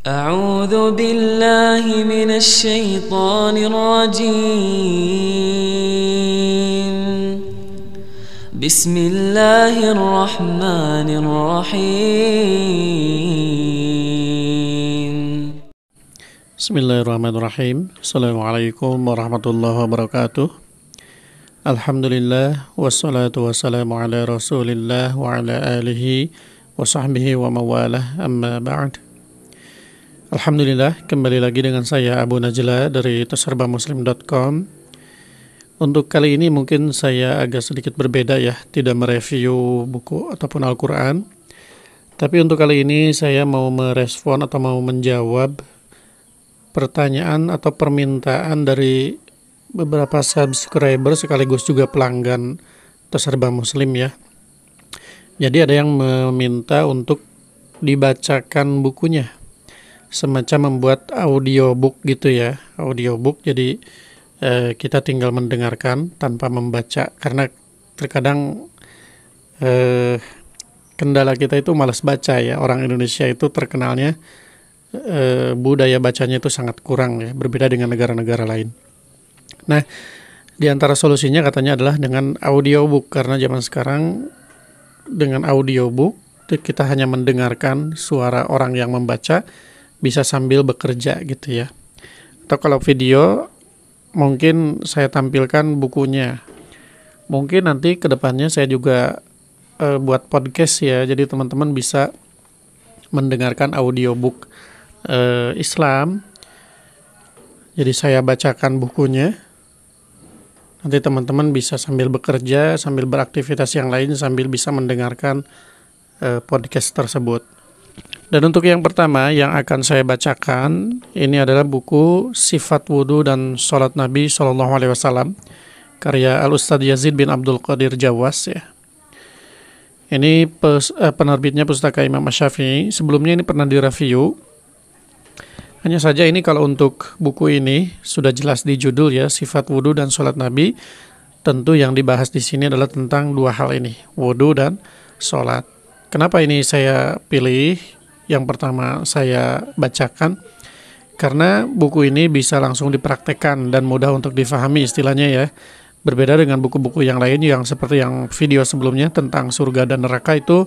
أعوذ بالله من الشيطان الرجيم بسم الله الرحمن الرحيم بسم الله الرحمن الرحيم السلام عليكم ورحمة الله وبركاته الحمد لله والصلاة والسلام على رسول الله وعلى آله وصحبه ومواله أما بعد Alhamdulillah, kembali lagi dengan saya Abu Najla dari terserbamuslim.com Untuk kali ini mungkin saya agak sedikit berbeda ya, tidak mereview buku ataupun Al-Quran Tapi untuk kali ini saya mau merespon atau mau menjawab pertanyaan atau permintaan dari beberapa subscriber sekaligus juga pelanggan terserba muslim ya Jadi ada yang meminta untuk dibacakan bukunya semacam membuat audiobook gitu ya audiobook jadi eh, kita tinggal mendengarkan tanpa membaca karena terkadang eh, kendala kita itu malas baca ya orang Indonesia itu terkenalnya eh, budaya bacanya itu sangat kurang ya berbeda dengan negara-negara lain nah di antara solusinya katanya adalah dengan audiobook karena zaman sekarang dengan audiobook kita hanya mendengarkan suara orang yang membaca bisa sambil bekerja gitu ya. Atau kalau video mungkin saya tampilkan bukunya. Mungkin nanti kedepannya saya juga e, buat podcast ya, jadi teman-teman bisa mendengarkan audiobook e, Islam. Jadi saya bacakan bukunya. Nanti teman-teman bisa sambil bekerja, sambil beraktivitas yang lain, sambil bisa mendengarkan uh, podcast tersebut. Dan untuk yang pertama yang akan saya bacakan ini adalah buku Sifat Wudu dan Salat Nabi Shallallahu Alaihi Wasallam karya Al Ustadz Yazid bin Abdul Qadir Jawas ya. Ini pes, eh, penerbitnya Pustaka Imam Syafi'i. Sebelumnya ini pernah direview. Hanya saja ini kalau untuk buku ini sudah jelas di judul ya Sifat Wudu dan Salat Nabi. Tentu yang dibahas di sini adalah tentang dua hal ini, wudu dan salat. Kenapa ini saya pilih? yang pertama saya bacakan karena buku ini bisa langsung dipraktekkan dan mudah untuk difahami istilahnya ya. Berbeda dengan buku-buku yang lain yang seperti yang video sebelumnya tentang surga dan neraka itu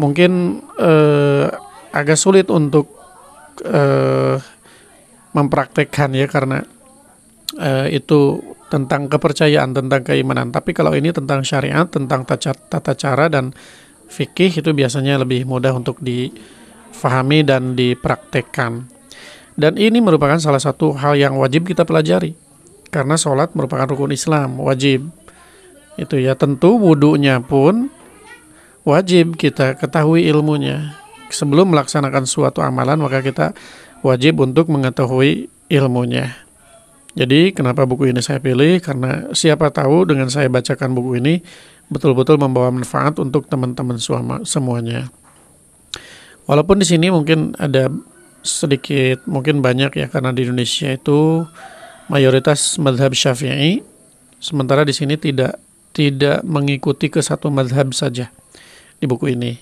mungkin eh, agak sulit untuk eh, mempraktekkan ya karena eh, itu tentang kepercayaan tentang keimanan. Tapi kalau ini tentang syariat, tentang tata, tata cara dan fikih itu biasanya lebih mudah untuk di difahami dan dipraktekkan. Dan ini merupakan salah satu hal yang wajib kita pelajari. Karena sholat merupakan rukun Islam, wajib. Itu ya, tentu wudhunya pun wajib kita ketahui ilmunya. Sebelum melaksanakan suatu amalan, maka kita wajib untuk mengetahui ilmunya. Jadi kenapa buku ini saya pilih? Karena siapa tahu dengan saya bacakan buku ini betul-betul membawa manfaat untuk teman-teman semuanya. Walaupun di sini mungkin ada sedikit mungkin banyak ya karena di Indonesia itu mayoritas madhab Syafi'i sementara di sini tidak tidak mengikuti ke satu madhab saja di buku ini.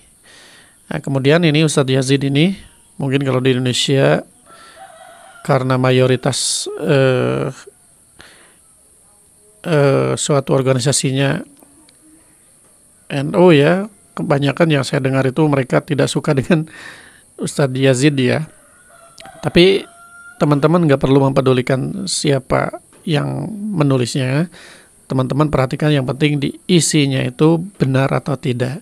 Nah, kemudian ini Ustadz Yazid ini mungkin kalau di Indonesia karena mayoritas eh, eh, suatu organisasinya NU NO ya kebanyakan yang saya dengar itu mereka tidak suka dengan Ustadz Yazid ya. Tapi teman-teman nggak perlu mempedulikan siapa yang menulisnya. Teman-teman perhatikan yang penting di isinya itu benar atau tidak.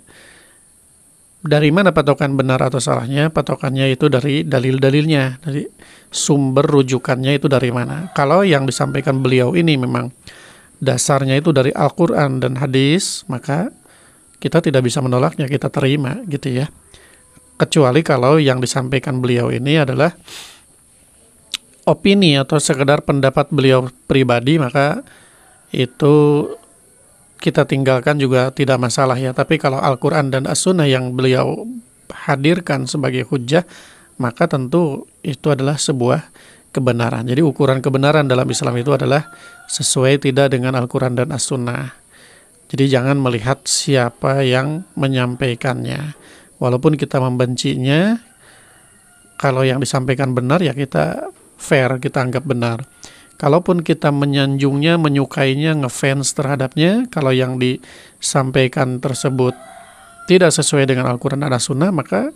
Dari mana patokan benar atau salahnya? Patokannya itu dari dalil-dalilnya, dari sumber rujukannya itu dari mana. Kalau yang disampaikan beliau ini memang dasarnya itu dari Al-Quran dan hadis, maka kita tidak bisa menolaknya, kita terima gitu ya. Kecuali kalau yang disampaikan beliau ini adalah opini atau sekedar pendapat beliau pribadi maka itu kita tinggalkan juga tidak masalah ya. Tapi kalau Al-Qur'an dan As-Sunnah yang beliau hadirkan sebagai hujah maka tentu itu adalah sebuah kebenaran. Jadi ukuran kebenaran dalam Islam itu adalah sesuai tidak dengan Al-Quran dan As-Sunnah. Jadi jangan melihat siapa yang menyampaikannya. Walaupun kita membencinya, kalau yang disampaikan benar ya kita fair, kita anggap benar. Kalaupun kita menyanjungnya, menyukainya, ngefans terhadapnya, kalau yang disampaikan tersebut tidak sesuai dengan Al-Quran dan sunnah maka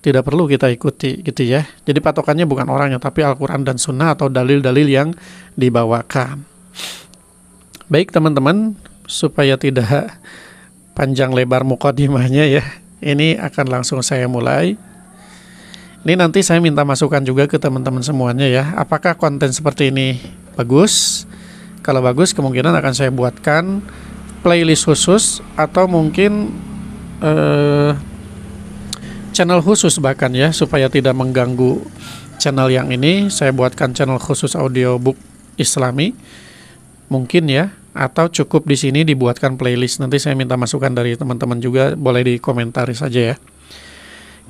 tidak perlu kita ikuti gitu ya. Jadi patokannya bukan orangnya, tapi Al-Quran dan Sunnah atau dalil-dalil yang dibawakan. Baik teman-teman, supaya tidak panjang lebar mukadimahnya ya. Ini akan langsung saya mulai. Ini nanti saya minta masukan juga ke teman-teman semuanya ya. Apakah konten seperti ini bagus? Kalau bagus kemungkinan akan saya buatkan playlist khusus atau mungkin eh, channel khusus bahkan ya supaya tidak mengganggu channel yang ini saya buatkan channel khusus audiobook islami mungkin ya atau cukup di sini dibuatkan playlist. Nanti saya minta masukan dari teman-teman juga, boleh dikomentari saja ya.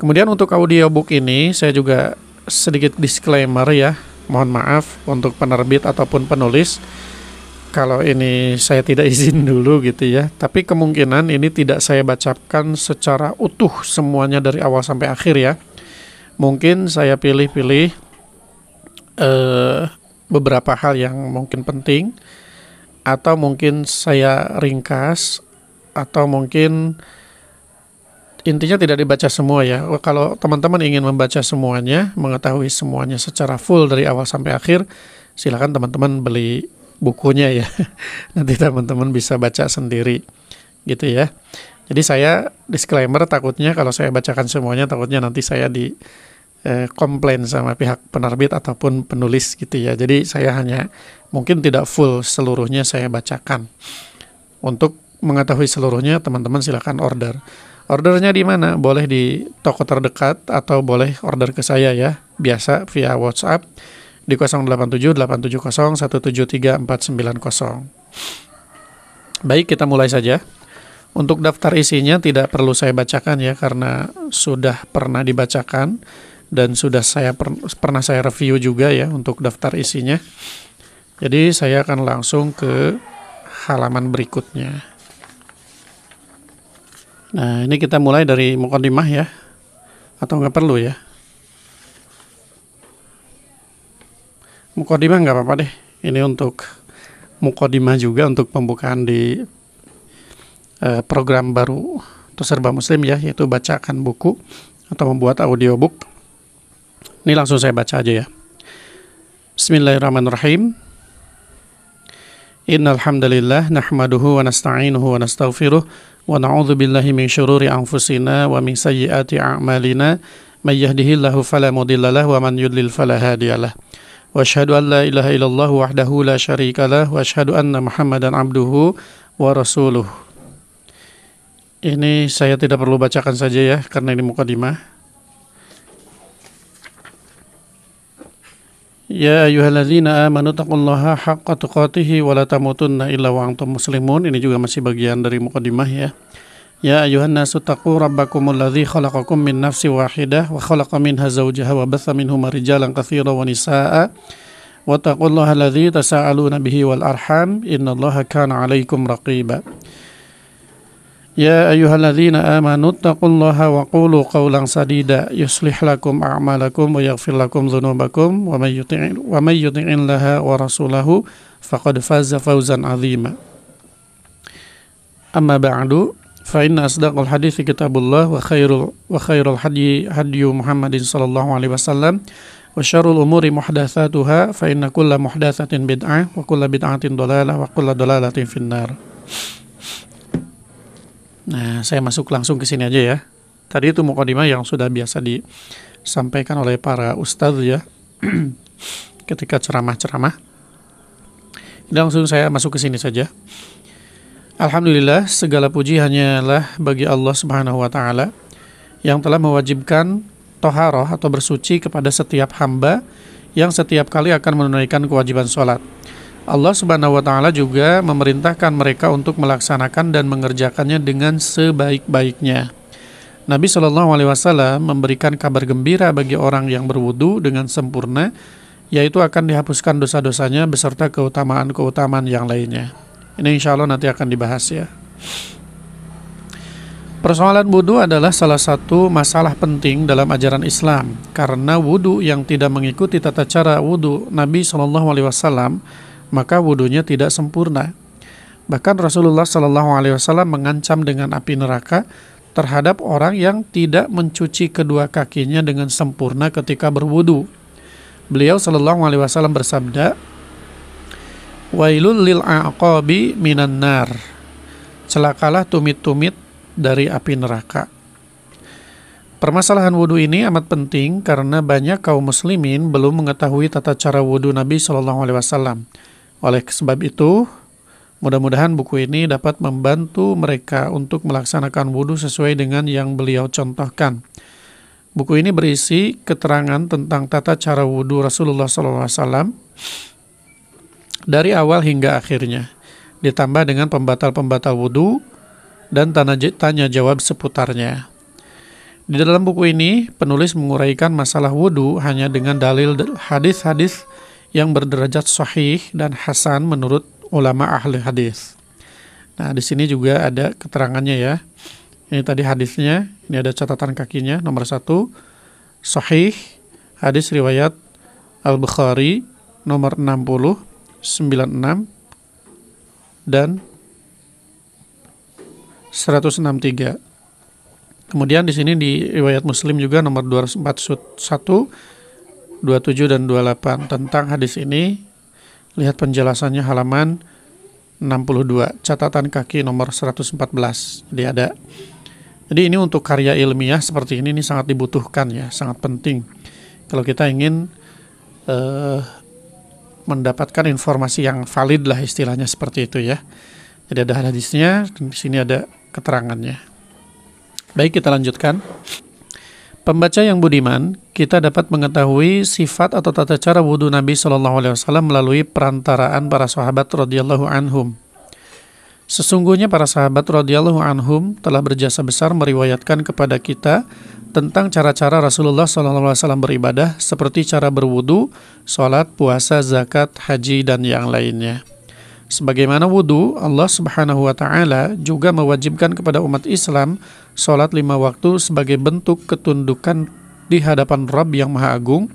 Kemudian untuk audiobook ini saya juga sedikit disclaimer ya. Mohon maaf untuk penerbit ataupun penulis kalau ini saya tidak izin dulu gitu ya. Tapi kemungkinan ini tidak saya bacakan secara utuh semuanya dari awal sampai akhir ya. Mungkin saya pilih-pilih eh, beberapa hal yang mungkin penting atau mungkin saya ringkas atau mungkin intinya tidak dibaca semua ya. Kalau teman-teman ingin membaca semuanya, mengetahui semuanya secara full dari awal sampai akhir, silakan teman-teman beli bukunya ya. Nanti teman-teman bisa baca sendiri gitu ya. Jadi saya disclaimer takutnya kalau saya bacakan semuanya takutnya nanti saya di Eh, komplain sama pihak penerbit ataupun penulis gitu ya. Jadi saya hanya mungkin tidak full seluruhnya saya bacakan. Untuk mengetahui seluruhnya teman-teman silahkan order. Ordernya di mana? Boleh di toko terdekat atau boleh order ke saya ya. Biasa via WhatsApp di 087 087870173490. Baik, kita mulai saja. Untuk daftar isinya tidak perlu saya bacakan ya karena sudah pernah dibacakan dan sudah saya per pernah saya review juga ya untuk daftar isinya. Jadi saya akan langsung ke halaman berikutnya. Nah, ini kita mulai dari mukadimah ya. Atau nggak perlu ya? Mukadimah nggak apa-apa deh. Ini untuk mukadimah juga untuk pembukaan di uh, program baru Terserba Muslim ya, yaitu bacakan buku atau membuat audiobook ini langsung saya baca aja ya. Bismillahirrahmanirrahim. Innal hamdalillah nahmaduhu wa nasta'inuhu wa nastaghfiruh wa na'udzu billahi min syururi anfusina wa min sayyiati a'malina may yahdihillahu fala mudhillalah wa man yudlil fala hadiyalah. Wa asyhadu an la ilaha illallah wahdahu la syarikalah wa asyhadu anna Muhammadan abduhu wa rasuluh. Ini saya tidak perlu bacakan saja ya karena ini mukadimah. Ya ayyuhalladzina amanu taqullaha haqqa tuqatih wa la tamutunna illa wa antum muslimun. Ini juga masih bagian dari mukadimah ya. Ya ayuhan nasu taqu rabbakumul ladzi min nafsin wahidah wa khalaqa minha zawjaha wa batha minhuma rijalan katsiran wa nisaa'a wa taqullaha alladzi tasaaluna bihi wal arham innallaha kana 'alaikum raqiba. يا أيها الذين آمنوا اتقوا الله وقولوا قولا سديدا يصلح لكم أعمالكم ويغفر لكم ذنوبكم ومن يطع ومن يطع الله ورسوله فقد فاز فوزا عظيما أما بعد فإن أصدق الحديث كتاب الله وخير وخير الحدي هدي محمد صلى الله عليه وسلم وشر الأمور محدثاتها فإن كل محدثة بدعة وكل بدعة ضلالة وكل ضلالة في النار. Nah, saya masuk langsung ke sini aja ya. Tadi itu mukadimah yang sudah biasa disampaikan oleh para ustadz ya. Ketika ceramah-ceramah. Langsung saya masuk ke sini saja. Alhamdulillah, segala puji hanyalah bagi Allah Subhanahu wa taala yang telah mewajibkan toharoh atau bersuci kepada setiap hamba yang setiap kali akan menunaikan kewajiban sholat. Allah Subhanahu wa taala juga memerintahkan mereka untuk melaksanakan dan mengerjakannya dengan sebaik-baiknya. Nabi Shallallahu alaihi wasallam memberikan kabar gembira bagi orang yang berwudu dengan sempurna yaitu akan dihapuskan dosa-dosanya beserta keutamaan-keutamaan yang lainnya. Ini insya Allah nanti akan dibahas ya. Persoalan wudhu adalah salah satu masalah penting dalam ajaran Islam karena wudhu yang tidak mengikuti tata cara wudhu Nabi Shallallahu Alaihi Wasallam maka wudhunya tidak sempurna. Bahkan Rasulullah Shallallahu Alaihi Wasallam mengancam dengan api neraka terhadap orang yang tidak mencuci kedua kakinya dengan sempurna ketika berwudu. Beliau Shallallahu Alaihi Wasallam bersabda, Wailul lil aqabi minan nar. Celakalah tumit-tumit dari api neraka. Permasalahan wudhu ini amat penting karena banyak kaum muslimin belum mengetahui tata cara wudhu Nabi Shallallahu Alaihi Wasallam. Oleh sebab itu, mudah-mudahan buku ini dapat membantu mereka untuk melaksanakan wudhu sesuai dengan yang beliau contohkan. Buku ini berisi keterangan tentang tata cara wudhu Rasulullah SAW dari awal hingga akhirnya, ditambah dengan pembatal-pembatal wudhu dan tanya jawab seputarnya. Di dalam buku ini, penulis menguraikan masalah wudhu hanya dengan dalil hadis-hadis yang berderajat sahih dan hasan menurut ulama ahli hadis. Nah, di sini juga ada keterangannya ya. Ini tadi hadisnya, ini ada catatan kakinya nomor satu sahih hadis riwayat Al-Bukhari nomor 60 96 dan 163. Kemudian di sini di riwayat Muslim juga nomor 241 27 dan 28 tentang hadis ini. Lihat penjelasannya halaman 62, catatan kaki nomor 114. Jadi ada. Jadi ini untuk karya ilmiah seperti ini ini sangat dibutuhkan ya, sangat penting. Kalau kita ingin uh, mendapatkan informasi yang valid lah istilahnya seperti itu ya. Jadi ada hadisnya, di sini ada keterangannya. Baik, kita lanjutkan. Pembaca yang budiman, kita dapat mengetahui sifat atau tata cara wudhu Nabi Shallallahu Alaihi Wasallam melalui perantaraan para sahabat radhiyallahu anhum. Sesungguhnya para sahabat radhiyallahu anhum telah berjasa besar meriwayatkan kepada kita tentang cara-cara Rasulullah Shallallahu Alaihi Wasallam beribadah seperti cara berwudhu, sholat, puasa, zakat, haji, dan yang lainnya. Sebagaimana wudhu, Allah Subhanahu wa Ta'ala juga mewajibkan kepada umat Islam sholat lima waktu sebagai bentuk ketundukan di hadapan Rabb yang Maha Agung,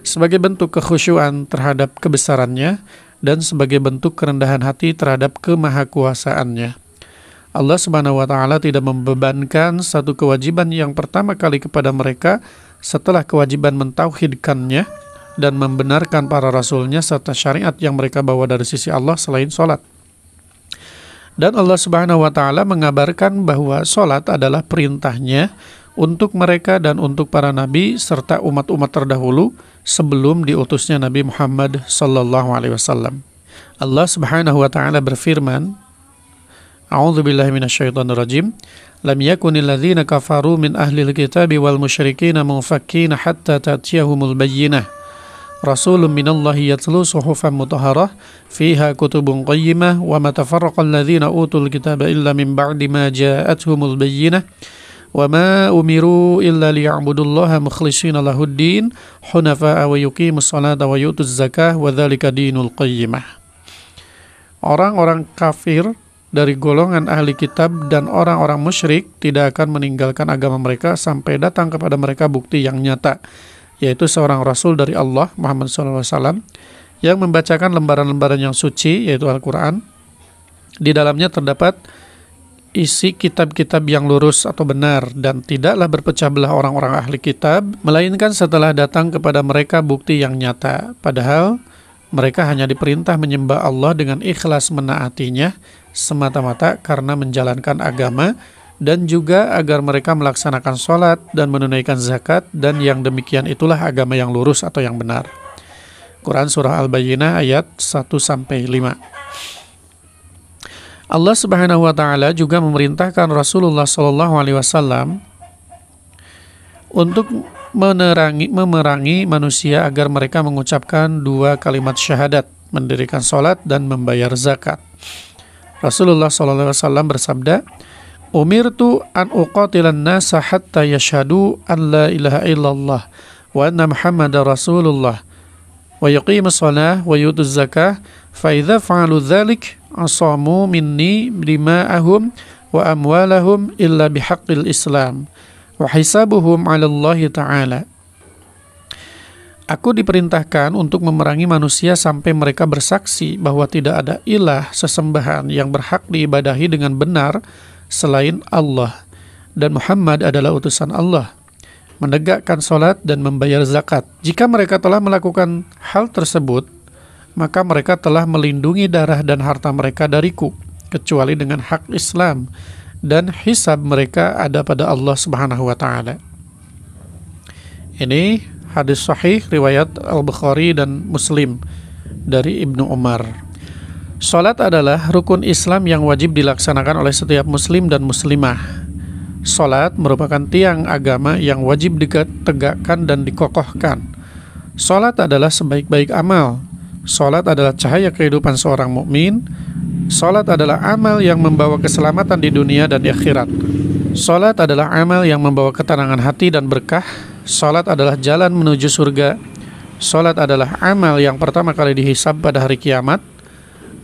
sebagai bentuk kekhusyuan terhadap kebesarannya, dan sebagai bentuk kerendahan hati terhadap kemahakuasaannya. Allah Subhanahu wa Ta'ala tidak membebankan satu kewajiban yang pertama kali kepada mereka setelah kewajiban mentauhidkannya dan membenarkan para rasulnya serta syariat yang mereka bawa dari sisi Allah selain sholat. Dan Allah Subhanahu wa taala mengabarkan bahwa sholat adalah perintahnya untuk mereka dan untuk para nabi serta umat-umat terdahulu sebelum diutusnya Nabi Muhammad sallallahu alaihi wasallam. Allah Subhanahu wa taala berfirman, A'udzu billahi minasyaitonir rajim. Lam yakunil ladzina kafaru min ahlil kitabi wal musyrikin munfakkin hatta ta'tiyahumul bayyinah. Rasulun minallahi yatlu suhufan mutahharah fiha kutubun qayyimah wa ma tafarraqa alladhina utul kitaba illa min ba'di ma ja'atuhumul bayyinah wa ma umiru illa liya'budullaha mukhlishina lahuddin hunafa'a wa yuqimus salata wa yutuz zakah wa dhalika dinul qayyimah Orang-orang kafir dari golongan ahli kitab dan orang-orang musyrik tidak akan meninggalkan agama mereka sampai datang kepada mereka bukti yang nyata yaitu seorang rasul dari Allah Muhammad SAW yang membacakan lembaran-lembaran yang suci yaitu Al-Quran di dalamnya terdapat isi kitab-kitab yang lurus atau benar dan tidaklah berpecah belah orang-orang ahli kitab melainkan setelah datang kepada mereka bukti yang nyata padahal mereka hanya diperintah menyembah Allah dengan ikhlas menaatinya semata-mata karena menjalankan agama dan juga agar mereka melaksanakan sholat dan menunaikan zakat dan yang demikian itulah agama yang lurus atau yang benar. Quran Surah Al-Bayyinah ayat 1-5 Allah Subhanahu wa taala juga memerintahkan Rasulullah saw wasallam untuk menerangi memerangi manusia agar mereka mengucapkan dua kalimat syahadat, mendirikan sholat dan membayar zakat. Rasulullah saw alaihi wasallam bersabda, Umirtu an uqatilan nasa hatta yashhadu an la ilaha illallah wa anna muhammada Rasulullah wa yuqimus salah wa yutuz zakah fa idza fa'alu dzalik asamu minni dima'ahum wa amwalahum illa bihaqqil Islam wa hisabuhum 'ala Allah ta'ala Aku diperintahkan untuk memerangi manusia sampai mereka bersaksi bahwa tidak ada ilah sesembahan yang berhak diibadahi dengan benar selain Allah dan Muhammad adalah utusan Allah menegakkan solat dan membayar zakat. Jika mereka telah melakukan hal tersebut, maka mereka telah melindungi darah dan harta mereka dariku, kecuali dengan hak Islam, dan hisab mereka ada pada Allah Subhanahu wa Ta'ala. Ini hadis sahih riwayat Al-Bukhari dan Muslim dari Ibnu Umar. Salat adalah rukun Islam yang wajib dilaksanakan oleh setiap muslim dan muslimah. Salat merupakan tiang agama yang wajib ditegakkan dan dikokohkan. Salat adalah sebaik-baik amal. Salat adalah cahaya kehidupan seorang mukmin. Salat adalah amal yang membawa keselamatan di dunia dan di akhirat. Salat adalah amal yang membawa ketenangan hati dan berkah. Salat adalah jalan menuju surga. Salat adalah amal yang pertama kali dihisab pada hari kiamat.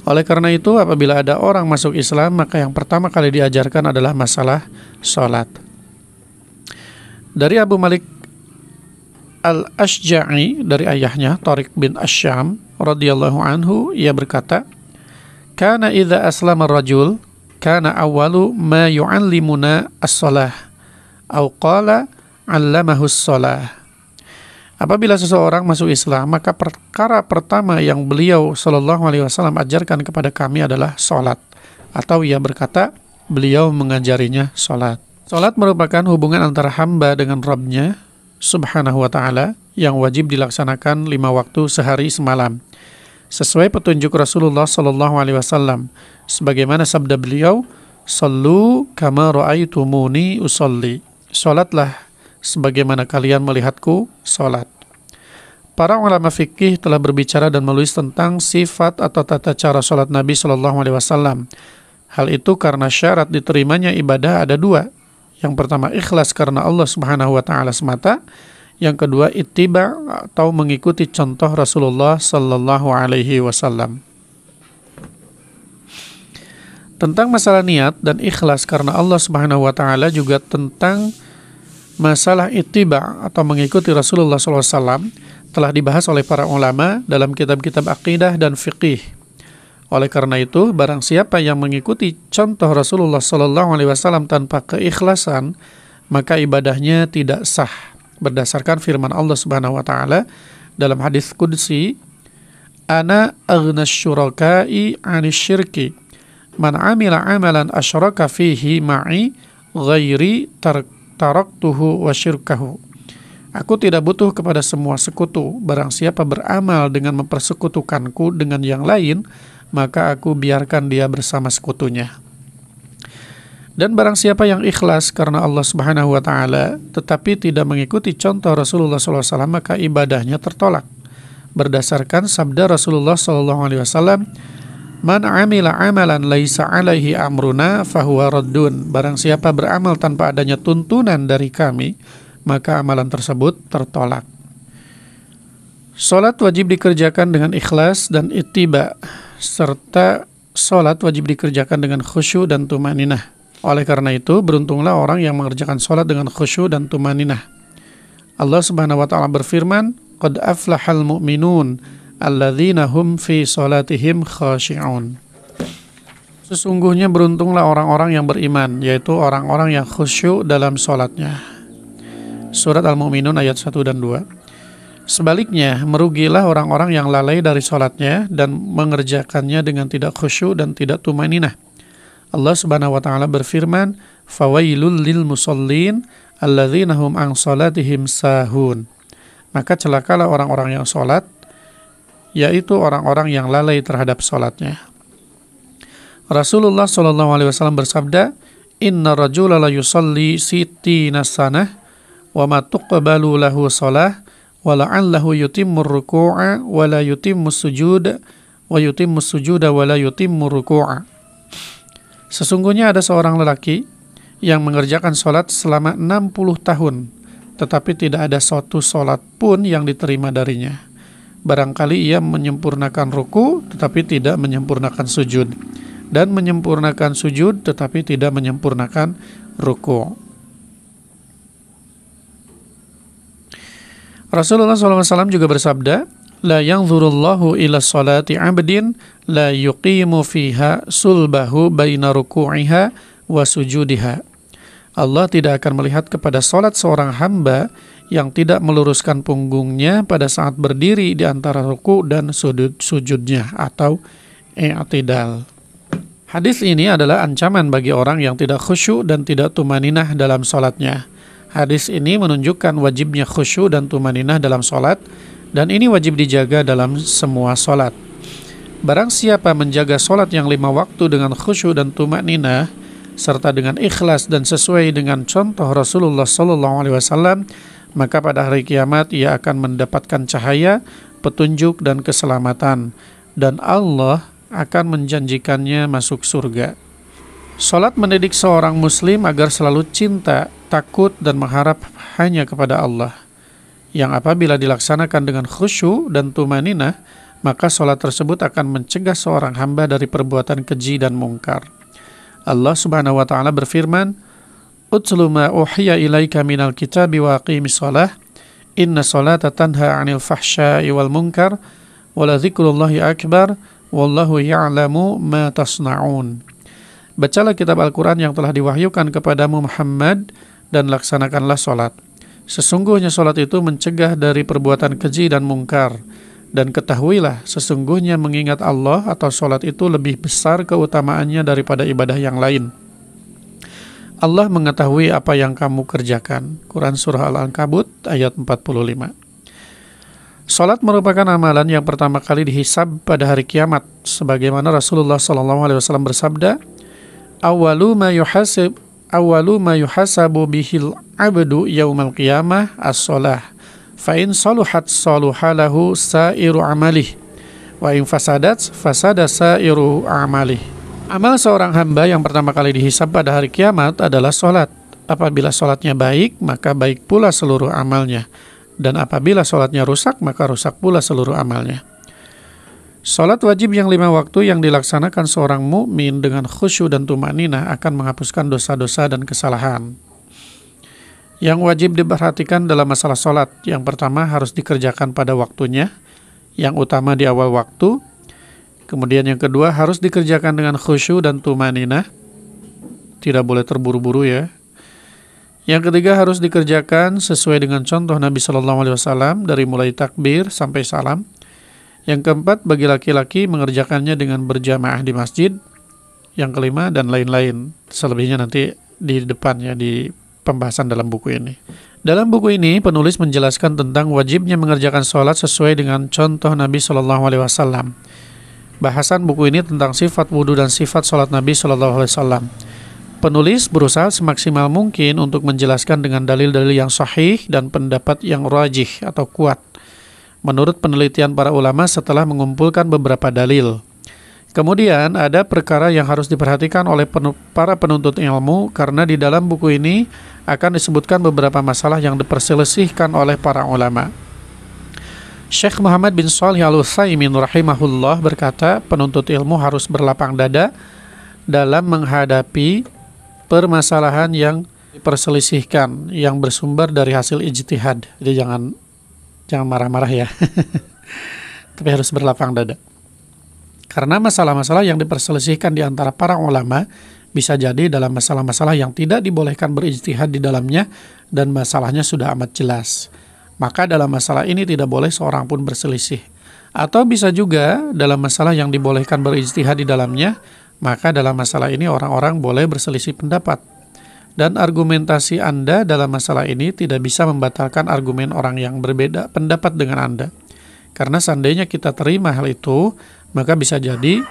Oleh karena itu, apabila ada orang masuk Islam, maka yang pertama kali diajarkan adalah masalah sholat. Dari Abu Malik Al-Ashja'i dari ayahnya Tariq bin Asyam radhiyallahu anhu ia berkata, "Kana idza aslama rajul kana awalu ma yu'allimuna as salah Au qala salah. as Apabila seseorang masuk Islam, maka perkara pertama yang beliau Shallallahu Alaihi Wasallam ajarkan kepada kami adalah sholat. Atau ia berkata, beliau mengajarinya sholat. Sholat merupakan hubungan antara hamba dengan Rabbnya, Subhanahu Wa Taala, yang wajib dilaksanakan lima waktu sehari semalam. Sesuai petunjuk Rasulullah Shallallahu Alaihi Wasallam, sebagaimana sabda beliau, "Sallu kama ra'aitumuni usolli." Sholatlah sebagaimana kalian melihatku sholat. Para ulama fikih telah berbicara dan menulis tentang sifat atau tata cara sholat Nabi Shallallahu Alaihi Wasallam. Hal itu karena syarat diterimanya ibadah ada dua. Yang pertama ikhlas karena Allah Subhanahu Wa Taala semata. Yang kedua ittiba atau mengikuti contoh Rasulullah Shallallahu Alaihi Wasallam. Tentang masalah niat dan ikhlas karena Allah Subhanahu Wa Taala juga tentang masalah ittiba atau mengikuti Rasulullah Shallallahu Alaihi Wasallam telah dibahas oleh para ulama dalam kitab-kitab akidah dan fikih. Oleh karena itu, barang siapa yang mengikuti contoh Rasulullah Shallallahu alaihi wasallam tanpa keikhlasan, maka ibadahnya tidak sah berdasarkan firman Allah Subhanahu wa taala dalam hadis qudsi, "Ana aghnas syuraka'i Man 'amila 'amalan asyraka fihi ma'i ghairi tar taraktuhu wa syirkahu." Aku tidak butuh kepada semua sekutu. Barang siapa beramal dengan mempersekutukanku dengan yang lain, maka aku biarkan dia bersama sekutunya. Dan barang siapa yang ikhlas karena Allah Subhanahu wa taala tetapi tidak mengikuti contoh Rasulullah SAW maka ibadahnya tertolak. Berdasarkan sabda Rasulullah SAW "Man 'amila 'amalan laisa 'alaihi amruna fahuwa raddun." Barang siapa beramal tanpa adanya tuntunan dari kami, maka amalan tersebut tertolak. Salat wajib dikerjakan dengan ikhlas dan ittiba, serta salat wajib dikerjakan dengan khusyuk dan tumaninah. Oleh karena itu, beruntunglah orang yang mengerjakan salat dengan khusyuk dan tumaninah. Allah Subhanahu wa taala berfirman, "Qad aflahal mu'minun alladzina hum fi salatihim khashi'un." Sesungguhnya beruntunglah orang-orang yang beriman, yaitu orang-orang yang khusyuk dalam solatnya. Surat Al-Mu'minun ayat 1 dan 2. Sebaliknya, merugilah orang-orang yang lalai dari sholatnya dan mengerjakannya dengan tidak khusyuk dan tidak tumaninah. Allah Subhanahu wa taala berfirman, "Fawailul lil musallin alladzina hum an salatihim sahun." Maka celakalah orang-orang yang sholat, yaitu orang-orang yang lalai terhadap sholatnya. Rasulullah Shallallahu Alaihi Wasallam bersabda, Inna rajula la yusalli siti nasanah wa ma tuqbalu lahu wa la'allahu yutimmu ruku'a wa la yutimmu sujud wa yutimmu Sesungguhnya ada seorang lelaki yang mengerjakan sholat selama 60 tahun, tetapi tidak ada suatu sholat pun yang diterima darinya. Barangkali ia menyempurnakan ruku, tetapi tidak menyempurnakan sujud, dan menyempurnakan sujud, tetapi tidak menyempurnakan ruku. Rasulullah SAW juga bersabda, La zurullahu ila salati abdin la yuqimu fiha sulbahu bayna ruku'iha wa sujudiha. Allah tidak akan melihat kepada solat seorang hamba yang tidak meluruskan punggungnya pada saat berdiri di antara ruku dan sudut sujudnya atau i'tidal. Hadis ini adalah ancaman bagi orang yang tidak khusyuk dan tidak tumaninah dalam solatnya. Hadis ini menunjukkan wajibnya khusyuk dan tumaninah dalam sholat, dan ini wajib dijaga dalam semua sholat. Barang siapa menjaga sholat yang lima waktu dengan khusyuk dan tumaninah, serta dengan ikhlas dan sesuai dengan contoh Rasulullah SAW, maka pada hari kiamat ia akan mendapatkan cahaya, petunjuk dan keselamatan, dan Allah akan menjanjikannya masuk surga. Salat mendidik seorang muslim agar selalu cinta, takut dan mengharap hanya kepada Allah. Yang apabila dilaksanakan dengan khusyuk dan tumaninah, maka salat tersebut akan mencegah seorang hamba dari perbuatan keji dan mungkar. Allah Subhanahu wa taala berfirman, "Utlu ma uhiya ilaika minal kitabi wa aqimis shalah, inna salata tanha 'anil fahsya'i wal munkar, wa akbar, wallahu ya'lamu ma tasna'un." Bacalah kitab Al-Quran yang telah diwahyukan kepadamu Muhammad dan laksanakanlah sholat. Sesungguhnya sholat itu mencegah dari perbuatan keji dan mungkar. Dan ketahuilah, sesungguhnya mengingat Allah atau sholat itu lebih besar keutamaannya daripada ibadah yang lain. Allah mengetahui apa yang kamu kerjakan. Quran Surah Al-Ankabut ayat 45 Sholat merupakan amalan yang pertama kali dihisab pada hari kiamat, sebagaimana Rasulullah SAW bersabda, Awalu ma yuhasib awalu ma yuhasabu bihil abdu yaumal qiyamah as salah fa in saluhat saluhalahu sa'iru amalih wa in fasadat fasada sa'iru amalih Amal seorang hamba yang pertama kali dihisab pada hari kiamat adalah sholat. Apabila sholatnya baik, maka baik pula seluruh amalnya. Dan apabila sholatnya rusak, maka rusak pula seluruh amalnya. Salat wajib yang lima waktu yang dilaksanakan seorang mukmin dengan khusyuk dan tumanina akan menghapuskan dosa-dosa dan kesalahan. Yang wajib diperhatikan dalam masalah salat, yang pertama harus dikerjakan pada waktunya, yang utama di awal waktu. Kemudian yang kedua harus dikerjakan dengan khusyuk dan tumanina. Tidak boleh terburu-buru ya. Yang ketiga harus dikerjakan sesuai dengan contoh Nabi Shallallahu alaihi wasallam dari mulai takbir sampai salam. Yang keempat, bagi laki-laki mengerjakannya dengan berjamaah di masjid. Yang kelima, dan lain-lain. Selebihnya nanti di depan ya di pembahasan dalam buku ini. Dalam buku ini, penulis menjelaskan tentang wajibnya mengerjakan sholat sesuai dengan contoh Nabi Shallallahu Alaihi Wasallam. Bahasan buku ini tentang sifat wudhu dan sifat sholat Nabi Shallallahu Alaihi Wasallam. Penulis berusaha semaksimal mungkin untuk menjelaskan dengan dalil-dalil yang sahih dan pendapat yang rajih atau kuat menurut penelitian para ulama setelah mengumpulkan beberapa dalil. Kemudian ada perkara yang harus diperhatikan oleh penu para penuntut ilmu karena di dalam buku ini akan disebutkan beberapa masalah yang diperselisihkan oleh para ulama. Syekh Muhammad bin Salih Al Utsaimin rahimahullah berkata, penuntut ilmu harus berlapang dada dalam menghadapi permasalahan yang diperselisihkan yang bersumber dari hasil ijtihad. Jadi jangan jangan marah-marah ya. Tapi harus berlapang dada. Karena masalah-masalah yang diperselisihkan di antara para ulama bisa jadi dalam masalah-masalah yang tidak dibolehkan berijtihad di dalamnya dan masalahnya sudah amat jelas. Maka dalam masalah ini tidak boleh seorang pun berselisih. Atau bisa juga dalam masalah yang dibolehkan berijtihad di dalamnya, maka dalam masalah ini orang-orang boleh berselisih pendapat dan argumentasi Anda dalam masalah ini tidak bisa membatalkan argumen orang yang berbeda pendapat dengan Anda. Karena seandainya kita terima hal itu, maka bisa jadi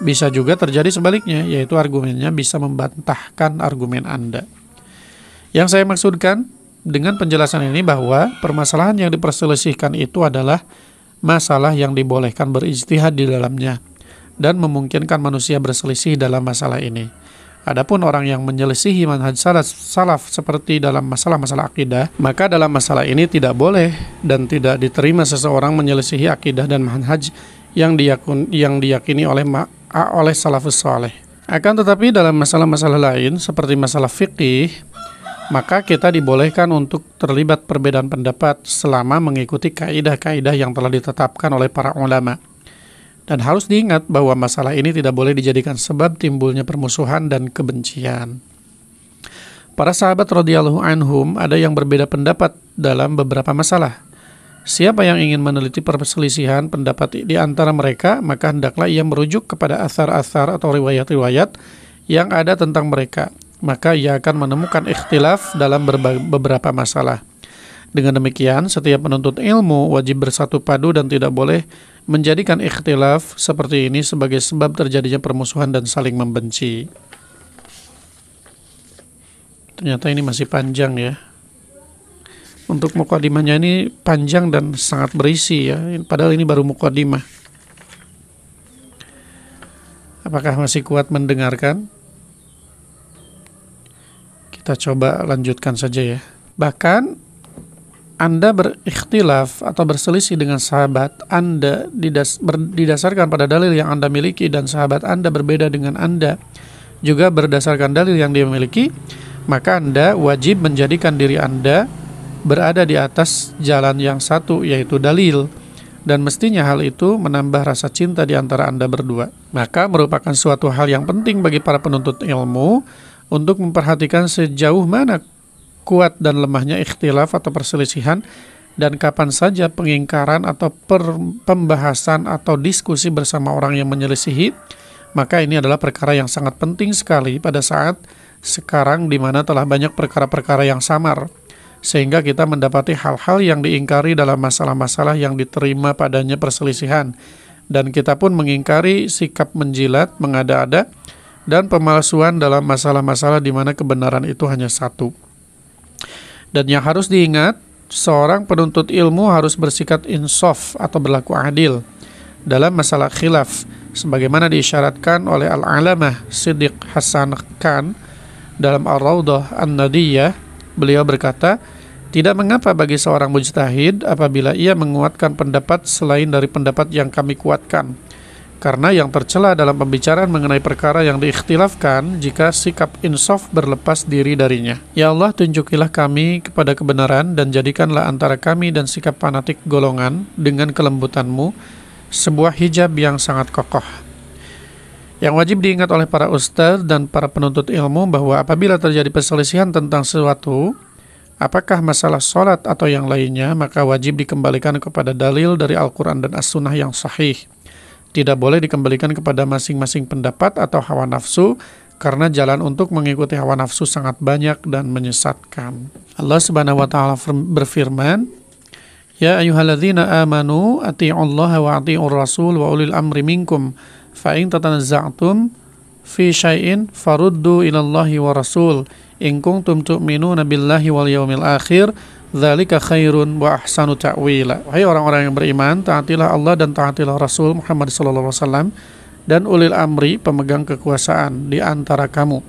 bisa juga terjadi sebaliknya, yaitu argumennya bisa membantahkan argumen Anda. Yang saya maksudkan dengan penjelasan ini bahwa permasalahan yang diperselisihkan itu adalah masalah yang dibolehkan berijtihad di dalamnya dan memungkinkan manusia berselisih dalam masalah ini. Adapun orang yang menyelisihi manhaj salaf, seperti dalam masalah-masalah akidah, maka dalam masalah ini tidak boleh dan tidak diterima seseorang menyelisihi akidah dan manhaj yang diyakun, yang diyakini oleh oleh salafus saleh. Akan tetapi dalam masalah-masalah lain seperti masalah fikih, maka kita dibolehkan untuk terlibat perbedaan pendapat selama mengikuti kaidah-kaidah yang telah ditetapkan oleh para ulama. Dan harus diingat bahwa masalah ini tidak boleh dijadikan sebab timbulnya permusuhan dan kebencian. Para sahabat radhiyallahu anhum ada yang berbeda pendapat dalam beberapa masalah. Siapa yang ingin meneliti perselisihan pendapat di antara mereka, maka hendaklah ia merujuk kepada asar-asar atau riwayat-riwayat yang ada tentang mereka. Maka ia akan menemukan ikhtilaf dalam beberapa masalah. Dengan demikian, setiap penuntut ilmu wajib bersatu padu dan tidak boleh menjadikan ikhtilaf seperti ini sebagai sebab terjadinya permusuhan dan saling membenci. Ternyata ini masih panjang ya. Untuk mukadimahnya ini panjang dan sangat berisi ya. Padahal ini baru mukadimah. Apakah masih kuat mendengarkan? Kita coba lanjutkan saja ya. Bahkan anda berikhtilaf atau berselisih dengan sahabat Anda didas ber didasarkan pada dalil yang Anda miliki dan sahabat Anda berbeda dengan Anda juga berdasarkan dalil yang dia miliki, maka Anda wajib menjadikan diri Anda berada di atas jalan yang satu yaitu dalil dan mestinya hal itu menambah rasa cinta di antara Anda berdua. Maka merupakan suatu hal yang penting bagi para penuntut ilmu untuk memperhatikan sejauh mana kuat dan lemahnya ikhtilaf atau perselisihan dan kapan saja pengingkaran atau per pembahasan atau diskusi bersama orang yang menyelisihi, maka ini adalah perkara yang sangat penting sekali pada saat sekarang di mana telah banyak perkara-perkara yang samar, sehingga kita mendapati hal-hal yang diingkari dalam masalah-masalah yang diterima padanya perselisihan, dan kita pun mengingkari sikap menjilat, mengada-ada, dan pemalsuan dalam masalah-masalah di mana kebenaran itu hanya satu. Dan yang harus diingat, seorang penuntut ilmu harus bersikat insaf atau berlaku adil dalam masalah khilaf sebagaimana diisyaratkan oleh Al-Alamah Siddiq Hasan Khan dalam ar Raudah An-Nadiyah beliau berkata tidak mengapa bagi seorang mujtahid apabila ia menguatkan pendapat selain dari pendapat yang kami kuatkan karena yang tercela dalam pembicaraan mengenai perkara yang diikhtilafkan jika sikap insaf berlepas diri darinya. Ya Allah, tunjukilah kami kepada kebenaran dan jadikanlah antara kami dan sikap fanatik golongan dengan kelembutanmu sebuah hijab yang sangat kokoh. Yang wajib diingat oleh para ustadz dan para penuntut ilmu bahwa apabila terjadi perselisihan tentang sesuatu, apakah masalah sholat atau yang lainnya, maka wajib dikembalikan kepada dalil dari Al-Quran dan As-Sunnah yang sahih. Tidak boleh dikembalikan kepada masing-masing pendapat atau hawa nafsu karena jalan untuk mengikuti hawa nafsu sangat banyak dan menyesatkan. Allah Subhanahu wa taala berfirman, "Ya ayyuhalladzina amanu atti'ullaha wa atti'ur rasul wa ulil amri minkum fa in tatanazza'tum fi syai'in faruddu ilallahi wa rasul in kuntum tu'minuna billahi wal yaumil akhir." Zalika khairun wa ahsanu ta'wila. Hai orang-orang yang beriman, taatilah Allah dan taatilah Rasul Muhammad SAW dan ulil amri pemegang kekuasaan di antara kamu.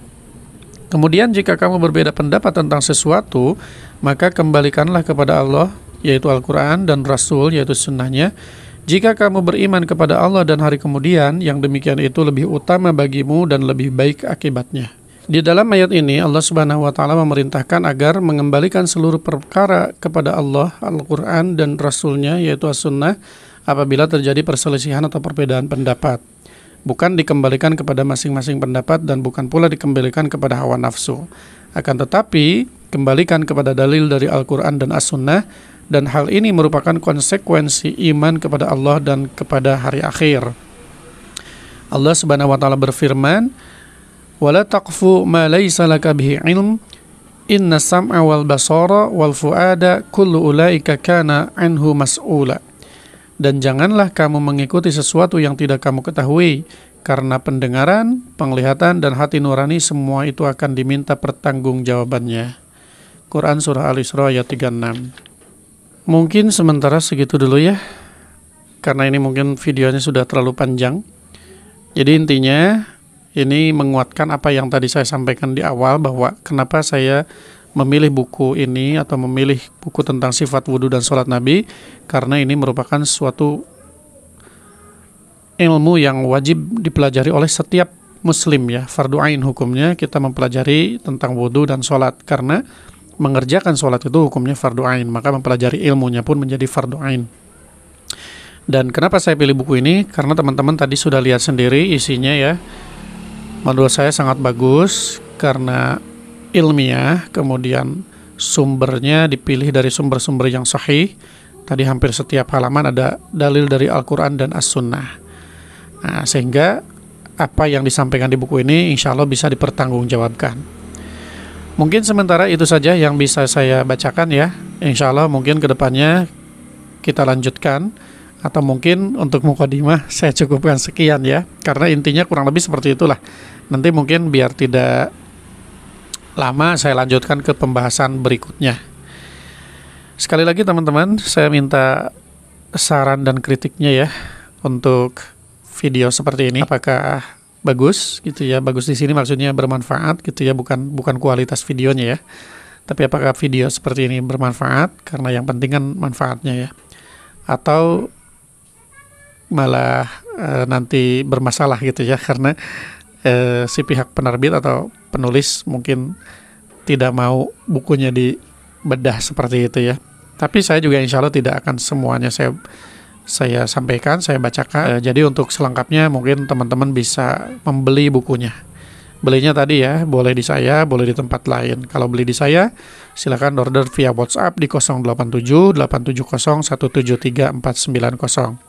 Kemudian jika kamu berbeda pendapat tentang sesuatu, maka kembalikanlah kepada Allah yaitu Al-Qur'an dan Rasul yaitu sunnahnya. Jika kamu beriman kepada Allah dan hari kemudian, yang demikian itu lebih utama bagimu dan lebih baik akibatnya. Di dalam ayat ini Allah Subhanahu wa taala memerintahkan agar mengembalikan seluruh perkara kepada Allah, Al-Qur'an dan Rasulnya yaitu As-Sunnah apabila terjadi perselisihan atau perbedaan pendapat. Bukan dikembalikan kepada masing-masing pendapat dan bukan pula dikembalikan kepada hawa nafsu. Akan tetapi, kembalikan kepada dalil dari Al-Qur'an dan As-Sunnah dan hal ini merupakan konsekuensi iman kepada Allah dan kepada hari akhir. Allah Subhanahu wa taala berfirman, wala taqfu ma laysa laka bihi ilm inna sam'a wal basara wal fuada kullu ulaika kana anhu mas'ula dan janganlah kamu mengikuti sesuatu yang tidak kamu ketahui karena pendengaran, penglihatan dan hati nurani semua itu akan diminta pertanggungjawabannya. Quran surah Al-Isra ayat 36. Mungkin sementara segitu dulu ya. Karena ini mungkin videonya sudah terlalu panjang. Jadi intinya ini menguatkan apa yang tadi saya sampaikan di awal bahwa kenapa saya memilih buku ini atau memilih buku tentang sifat wudhu dan sholat Nabi karena ini merupakan suatu ilmu yang wajib dipelajari oleh setiap muslim ya fardu ain hukumnya kita mempelajari tentang wudhu dan sholat karena mengerjakan sholat itu hukumnya fardu ain maka mempelajari ilmunya pun menjadi fardu ain dan kenapa saya pilih buku ini karena teman-teman tadi sudah lihat sendiri isinya ya menurut saya sangat bagus karena ilmiah, kemudian sumbernya dipilih dari sumber-sumber yang sahih. Tadi hampir setiap halaman ada dalil dari Al-Quran dan As-Sunnah. Nah, sehingga apa yang disampaikan di buku ini insya Allah bisa dipertanggungjawabkan. Mungkin sementara itu saja yang bisa saya bacakan ya. Insya Allah mungkin kedepannya kita lanjutkan atau mungkin untuk Mukadimah saya cukupkan sekian ya karena intinya kurang lebih seperti itulah nanti mungkin biar tidak lama saya lanjutkan ke pembahasan berikutnya sekali lagi teman-teman saya minta saran dan kritiknya ya untuk video seperti ini apakah bagus gitu ya bagus di sini maksudnya bermanfaat gitu ya bukan bukan kualitas videonya ya tapi apakah video seperti ini bermanfaat karena yang penting kan manfaatnya ya atau malah e, nanti bermasalah gitu ya karena e, si pihak penerbit atau penulis mungkin tidak mau bukunya dibedah seperti itu ya. Tapi saya juga insya Allah tidak akan semuanya saya saya sampaikan, saya bacakan. E, jadi untuk selengkapnya mungkin teman-teman bisa membeli bukunya. Belinya tadi ya, boleh di saya, boleh di tempat lain. Kalau beli di saya, silakan order via WhatsApp di 087 870 173 490.